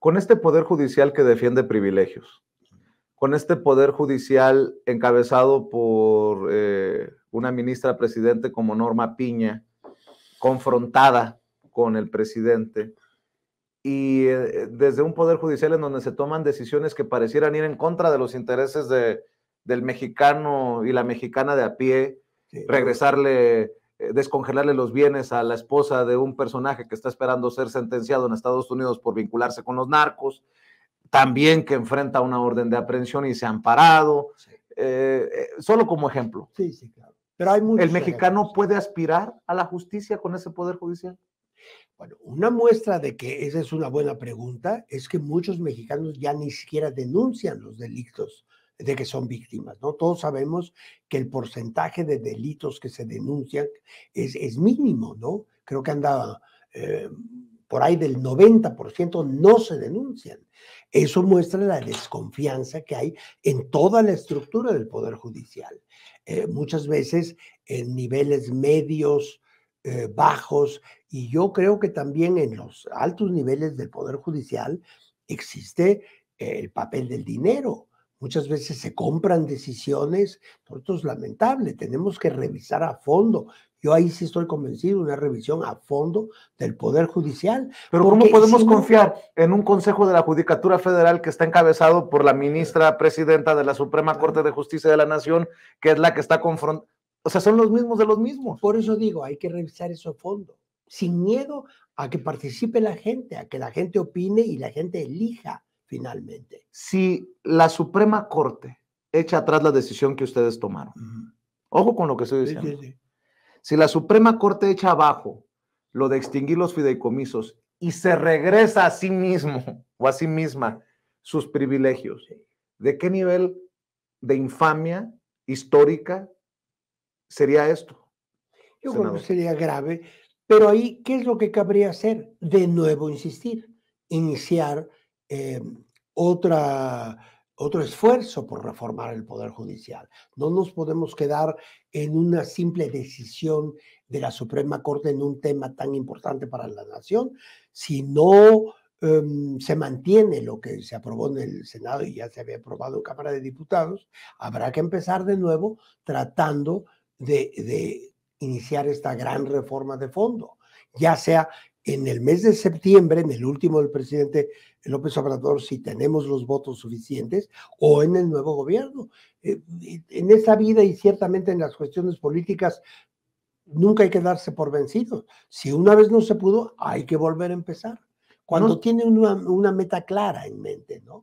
con este poder judicial que defiende privilegios, con este poder judicial encabezado por eh, una ministra presidente como Norma Piña, confrontada con el presidente, y eh, desde un poder judicial en donde se toman decisiones que parecieran ir en contra de los intereses del mexicano y la mexicana de a pie, regresarle eh, descongelarle los bienes a la esposa de un personaje que está esperando ser sentenciado en Estados Unidos por vincularse con los narcos, también que enfrenta una orden de aprehensión y se han parado, eh, eh, solo como ejemplo. Sí, sí, claro. Pero hay ¿El mexicano puede aspirar a la justicia con ese poder judicial? Bueno, una muestra de que esa es una buena pregunta es que muchos mexicanos ya ni siquiera denuncian los delitos de que son víctimas, ¿no? Todos sabemos que el porcentaje de delitos que se denuncian es, mínimo, ¿no? Creo que anda eh, por ahí del 90% no se denuncian. Eso muestra la desconfianza que hay en toda la estructura del Poder Judicial. Eh, muchas veces en niveles medios, eh, bajos, y yo creo que también en los altos niveles del Poder Judicial existe el papel del dinero Muchas veces se compran decisiones, esto es lamentable, tenemos que revisar a fondo. Yo ahí sí estoy convencido, una revisión a fondo del Poder Judicial. Pero ¿cómo podemos confiar en un Consejo de la Judicatura Federal que está encabezado por la ministra presidenta de la Suprema Corte de Justicia de la Nación, que es la que está confrontando? O sea, son los mismos de los mismos. Por eso digo, hay que revisar eso a fondo, sin miedo a que participe la gente, a que la gente opine y la gente elija finalmente. Si la Suprema Corte echa atrás la decisión que ustedes tomaron, ojo con lo que estoy diciendo. Si la Suprema Corte echa abajo lo de extinguir los fideicomisos y se regresa a sí mismo o a sí misma sus privilegios, ¿de qué nivel de infamia histórica sería esto? Yo creo que sería grave, pero ahí, ¿qué es lo que cabría hacer? De nuevo, insistir, iniciar eh, otra, otro esfuerzo por reformar el Poder Judicial. No nos podemos quedar en una simple decisión de la Suprema Corte en un tema tan importante para la nación, si no em, se mantiene lo que se aprobó en el Senado y ya se había aprobado en Cámara de Diputados, habrá que empezar de nuevo tratando de, de iniciar esta gran reforma de fondo, ya sea en el mes de septiembre, en el último del presidente López Obrador, si tenemos los votos suficientes, o en el nuevo gobierno. Eh, en esa vida y ciertamente en las cuestiones políticas, nunca hay que darse por vencido. Si una vez no se pudo, hay que volver a empezar. Cuando tiene una meta clara en mente, ¿no?